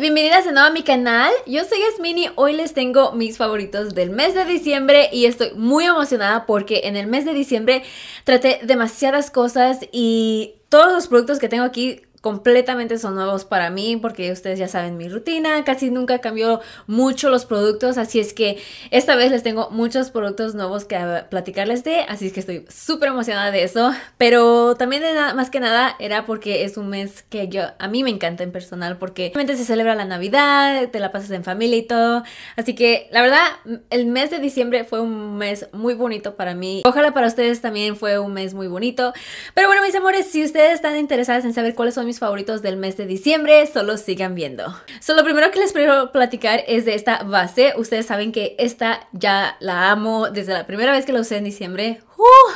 bienvenidas de nuevo a mi canal. Yo soy Esmini hoy les tengo mis favoritos del mes de diciembre y estoy muy emocionada porque en el mes de diciembre traté demasiadas cosas y todos los productos que tengo aquí completamente son nuevos para mí porque ustedes ya saben mi rutina, casi nunca cambió mucho los productos, así es que esta vez les tengo muchos productos nuevos que platicarles de, así es que estoy súper emocionada de eso, pero también más que nada era porque es un mes que yo a mí me encanta en personal porque realmente se celebra la Navidad, te la pasas en familia y todo, así que la verdad el mes de diciembre fue un mes muy bonito para mí, ojalá para ustedes también fue un mes muy bonito, pero bueno mis amores, si ustedes están interesadas en saber cuáles son mis favoritos del mes de diciembre, solo sigan viendo. solo lo primero que les quiero platicar es de esta base. Ustedes saben que esta ya la amo desde la primera vez que la usé en diciembre. ¡Uh!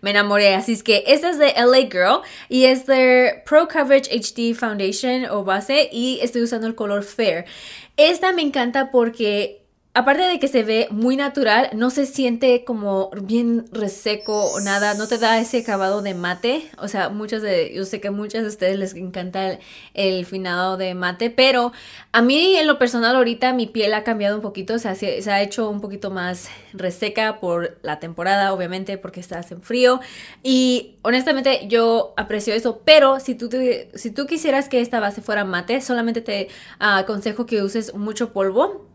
me enamoré. Así es que esta es de LA Girl y es de Pro Coverage HD Foundation o base y estoy usando el color Fair. Esta me encanta porque aparte de que se ve muy natural, no se siente como bien reseco o nada, no te da ese acabado de mate. O sea, muchas de, yo sé que a muchas de ustedes les encanta el, finado de mate, pero a mí en lo personal ahorita mi piel ha cambiado un poquito, se, ha hecho un poquito más reseca por la temporada, obviamente, porque estás en frío. Y honestamente yo aprecio eso, pero si tú, si tú quisieras que esta base fuera mate, solamente te ah, aconsejo que uses mucho polvo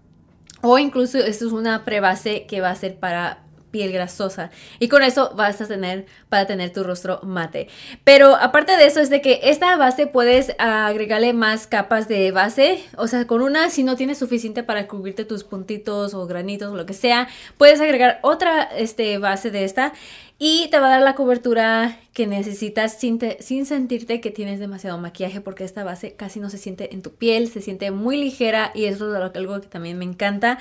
o incluso esto es una prebase que va a ser para piel grasosa. Y con eso vas a tener para tener tu rostro mate. Pero aparte de eso es de que esta base puedes agregarle más capas de base. O sea, con una si no tienes suficiente para cubrirte tus puntitos o granitos o lo que sea, puedes agregar otra este, base de esta. Y te va a dar la cobertura que necesitas sin, sin, sentirte que tienes demasiado maquillaje porque esta base casi no se siente en tu piel, se siente muy ligera y eso es algo que también me encanta.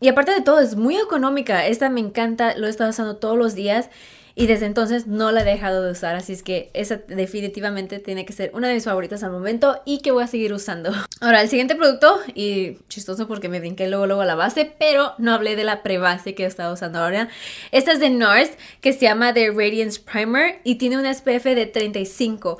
y aparte de todo, es muy económica. Esta me encanta, lo he estado usando todos los días y desde entonces no la he dejado de usar, así es que esa definitivamente tiene que ser una de mis favoritas al momento y que voy a seguir usando. Ahora, el siguiente producto, y chistoso porque me brinqué luego luego a la base, pero no hablé de la prebase que he estado usando ahora. Esta es de NARS, que se llama The Radiance Primer y tiene un SPF de 35.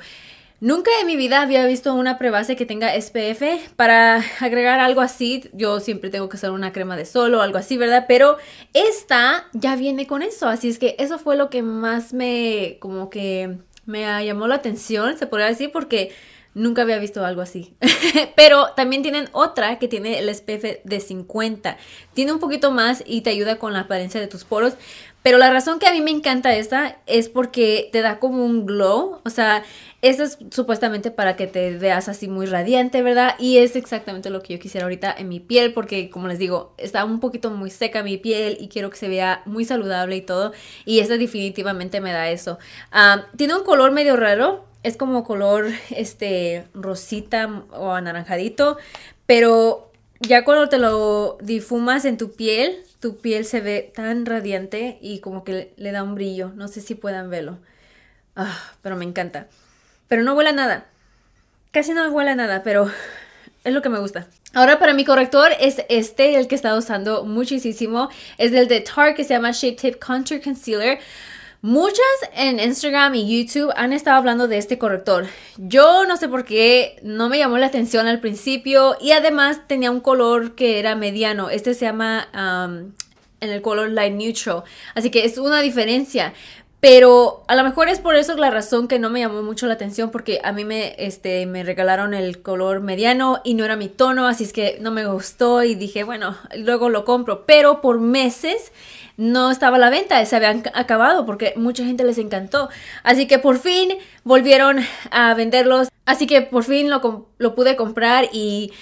Nunca en mi vida había visto una prebase que tenga SPF. Para agregar algo así, yo siempre tengo que usar una crema de sol o algo así, ¿verdad? Pero esta ya viene con eso, así es que eso fue lo que más me como que me llamó la atención, se podría decir, porque Nunca había visto algo así. Pero también tienen otra que tiene el SPF de 50. Tiene un poquito más y te ayuda con la apariencia de tus poros. Pero la razón que a mí me encanta esta es porque te da como un glow. O sea, esto es supuestamente para que te veas así muy radiante, ¿verdad? Y es exactamente lo que yo quisiera ahorita en mi piel, porque como les digo, está un poquito muy seca mi piel y quiero que se vea muy saludable y todo. Y esto definitivamente me da eso. tiene un color medio raro, es como color este rosita o anaranjadito, pero ya cuando te lo difumas en tu piel, tu piel se ve tan radiante y como que le da un brillo. No sé si puedan verlo. Ah, pero me encanta. Pero no huela nada. Casi no huela nada, pero es lo que me gusta. Ahora para mi corrector es este, el que he estado usando muchísimo. Es del de Tarte que se llama Shape Tape Contour Concealer. Muchas en Instagram y YouTube han estado hablando de este corrector. Yo no sé por qué no me llamó la atención al principio y además tenía un color que era mediano. Este se llama um, en el color light neutral. Así que es una diferencia. Pero a lo mejor es por eso la razón que no me llamó mucho la atención, porque a mí me, este, me regalaron el color mediano y no era mi tono, así es que no me gustó y dije, bueno, luego lo compro. Pero por meses no estaba a la venta, se habían acabado porque mucha gente les encantó. Así que por fin volvieron a venderlos, así que por fin lo, pude comprar y...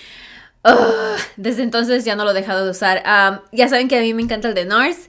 desde entonces ya no lo he dejado de usar. ya saben que a mí me encanta el de NARS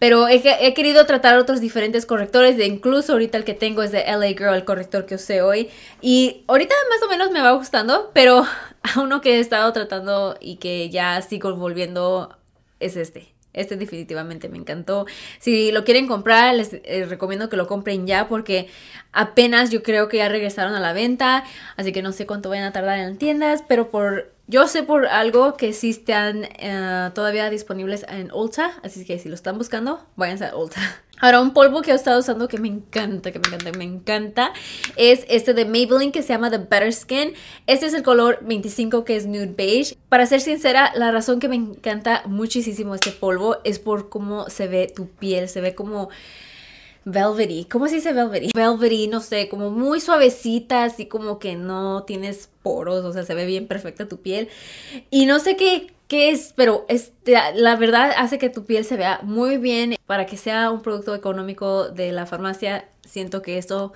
pero he, querido tratar otros diferentes correctores, de incluso ahorita el que tengo es de LA Girl, el corrector que usé hoy. Y ahorita más o menos me va gustando, pero a uno que he estado tratando y que ya sigo volviendo es este. Este definitivamente me encantó. Si lo quieren comprar, les eh, recomiendo que lo compren ya porque apenas yo creo que ya regresaron a la venta, así que no sé cuánto vayan a tardar en tiendas, pero por yo sé por algo que sí están eh, todavía disponibles en Ulta, así que si lo están buscando, váyanse a Ulta. Ahora, un polvo que he estado usando que me encanta, que me encanta, que me encanta, es este de Maybelline que se llama The Better Skin. Este es el color 25 que es Nude Beige. Para ser sincera, la razón que me encanta muchísimo este polvo es por cómo se ve tu piel. Se ve como velvety. ¿Cómo se dice velvety? Velvety, no sé, como muy suavecita, así como que no tienes poros, o sea, se ve bien perfecta tu piel. Y no sé qué que es, pero la verdad hace que tu piel se vea muy bien. Para que sea un producto económico de la farmacia, siento que esto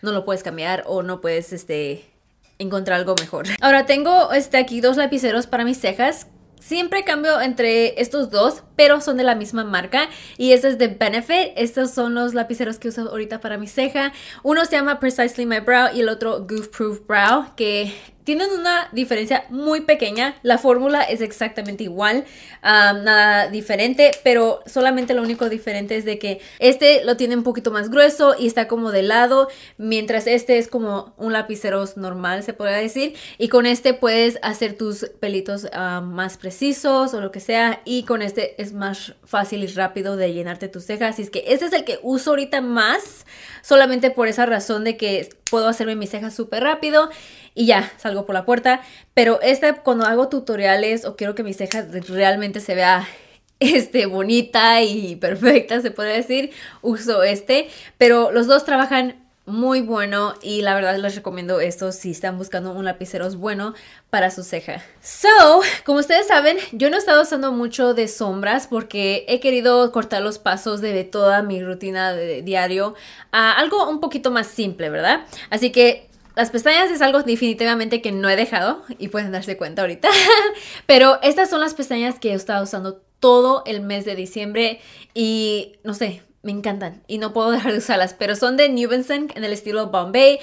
no lo puedes cambiar o no puedes este, encontrar algo mejor. Ahora tengo este, aquí dos lapiceros para mis cejas. Siempre cambio entre estos dos, pero son de la misma marca y este es de Benefit. Estos son los lapiceros que uso ahorita para mi ceja. Uno se llama Precisely My Brow y el otro Goof Proof Brow, que tienen una diferencia muy pequeña. La fórmula es exactamente igual, nada diferente, pero solamente lo único diferente es de que este lo tiene un poquito más grueso y está como de lado, mientras este es como un lapiceros normal, se podría decir. Y con este puedes hacer tus pelitos más precisos o lo que sea. Y con este es más fácil y rápido de llenarte tus cejas. Así es que este es el que uso ahorita más, solamente por esa razón de que puedo hacerme mis cejas súper rápido y ya, salgo por la puerta. Pero este, cuando hago tutoriales o quiero que mi cejas realmente se vea este, bonita y perfecta, se puede decir, uso este. Pero los dos trabajan muy bueno y la verdad les recomiendo esto si están buscando un lapicero bueno para su ceja. So, como ustedes saben, yo no he estado usando mucho de sombras porque he querido cortar los pasos de toda mi rutina diario a algo un poquito más simple, ¿verdad? Así que las pestañas es algo definitivamente que no he dejado y pueden darse cuenta ahorita, pero estas son las pestañas que he estado usando todo el mes de diciembre y no sé, me encantan y no puedo dejar de usarlas, pero son de New en el estilo Bombay.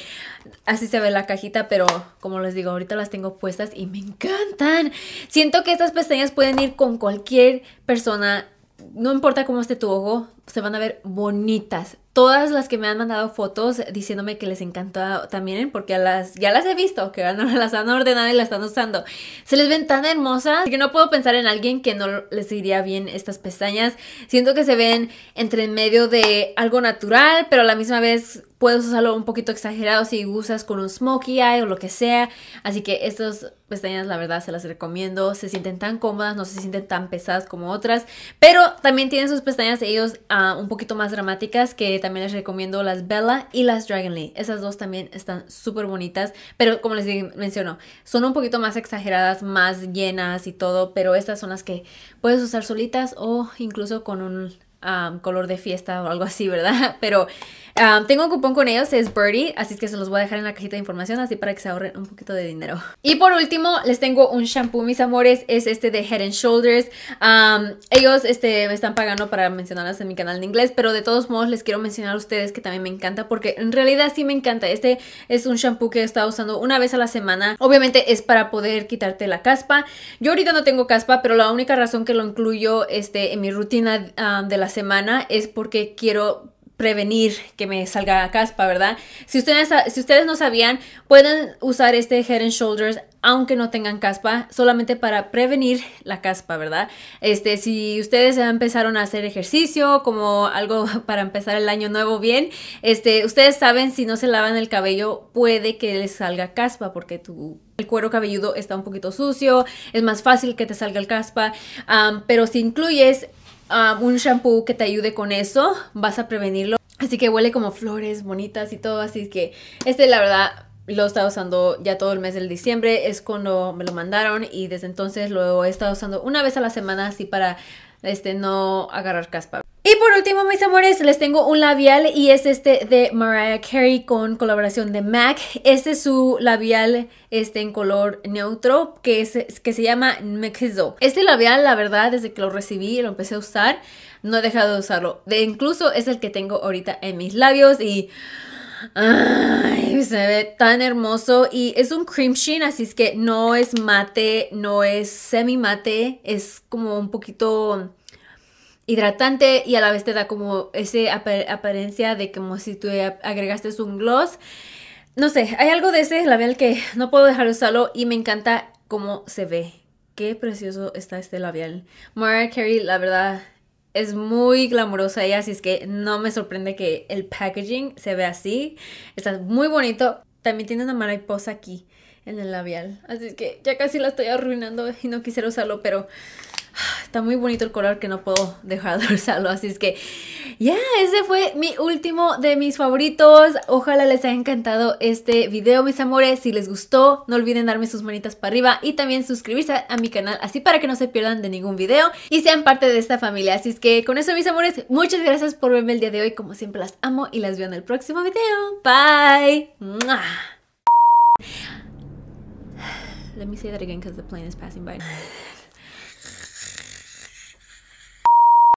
Así se ve la cajita, pero como les digo, ahorita las tengo puestas y me encantan. Siento que estas pestañas pueden ir con cualquier persona, no importa cómo esté tu ojo, se van a ver bonitas todas las que me han mandado fotos diciéndome que les encantó también, porque ya las he visto, que no las han ordenado y las están usando. Se les ven tan hermosas que no puedo pensar en alguien que no les iría bien estas pestañas. Siento que se ven entre medio de algo natural, pero a la misma vez puedes usarlo un poquito exagerado si usas con un smokey eye o lo que sea. Así que estas pestañas, la verdad, se las recomiendo. Se sienten tan cómodas, no se sienten tan pesadas como otras. Pero también tienen sus pestañas ellos ah, un poquito más dramáticas, que también les recomiendo las Bella y las Dragonly. Esas dos también están súper bonitas, pero como les menciono, son un poquito más exageradas, más llenas y todo. Pero estas son las que puedes usar solitas o incluso con un ah, color de fiesta o algo así, ¿verdad? Pero tengo un cupón con ellos, es Birdie, así que se los voy a dejar en la cajita de información, así para que se ahorren un poquito de dinero. Y por último, les tengo un shampoo, mis amores, es este de Head and Shoulders. ellos este, me están pagando para mencionarlas en mi canal de inglés, pero de todos modos les quiero mencionar a ustedes que también me encanta, porque en realidad sí me encanta. Este es un shampoo que he estado usando una vez a la semana. Obviamente es para poder quitarte la caspa. Yo ahorita no tengo caspa, pero la única razón que lo incluyo este, en mi rutina de la semana es porque quiero prevenir que me salga caspa, ¿verdad? Si ustedes, si ustedes no sabían, pueden usar este Head and Shoulders aunque no tengan caspa, solamente para prevenir la caspa, ¿verdad? Este, si ustedes ya empezaron a hacer ejercicio como algo para empezar el año nuevo bien, este, ustedes saben si no se lavan el cabello puede que les salga caspa porque tu el cuero cabelludo está un poquito sucio, es más fácil que te salga el caspa, pero si incluyes Um, un shampoo que te ayude con eso, vas a prevenirlo. Así que huele como flores bonitas y todo, así que este la verdad lo he estado usando ya todo el mes del diciembre, es cuando me lo mandaron y desde entonces lo he estado usando una vez a la semana así para este no agarrar caspa. Y por último, mis amores, les tengo un labial y es este de Mariah Carey con colaboración de MAC. Este es su labial este en color neutro que, es, que se llama Mexizo. Este labial, la verdad, desde que lo recibí y lo empecé a usar, no he dejado de usarlo. De, incluso es el que tengo ahorita en mis labios y... Ay, se ve tan hermoso y es un cream sheen, así es que no es mate, no es semi mate, es como un poquito hidratante y a la vez te da como esa apariencia de como si tú agregaste un gloss. No sé, hay algo de ese labial que no puedo dejar de usarlo y me encanta cómo se ve. Qué precioso está este labial. Mariah Carey, la verdad, es muy glamurosa Y así es que no me sorprende que el packaging se vea así. Está muy bonito. También tiene una mariposa aquí en el labial. Así que ya casi la estoy arruinando y no quisiera usarlo, pero Está muy bonito el color que no puedo dejar de usarlo. Así es que ya, yeah, ese fue mi último de mis favoritos. Ojalá les haya encantado este video, mis amores. Si les gustó, no olviden darme sus manitas para arriba y también suscribirse a mi canal así para que no se pierdan de ningún video y sean parte de esta familia. Así es que con eso, mis amores, muchas gracias por verme el día de hoy. Como siempre, las amo y las veo en el próximo video. Bye. Let me say that again because the plane is passing by.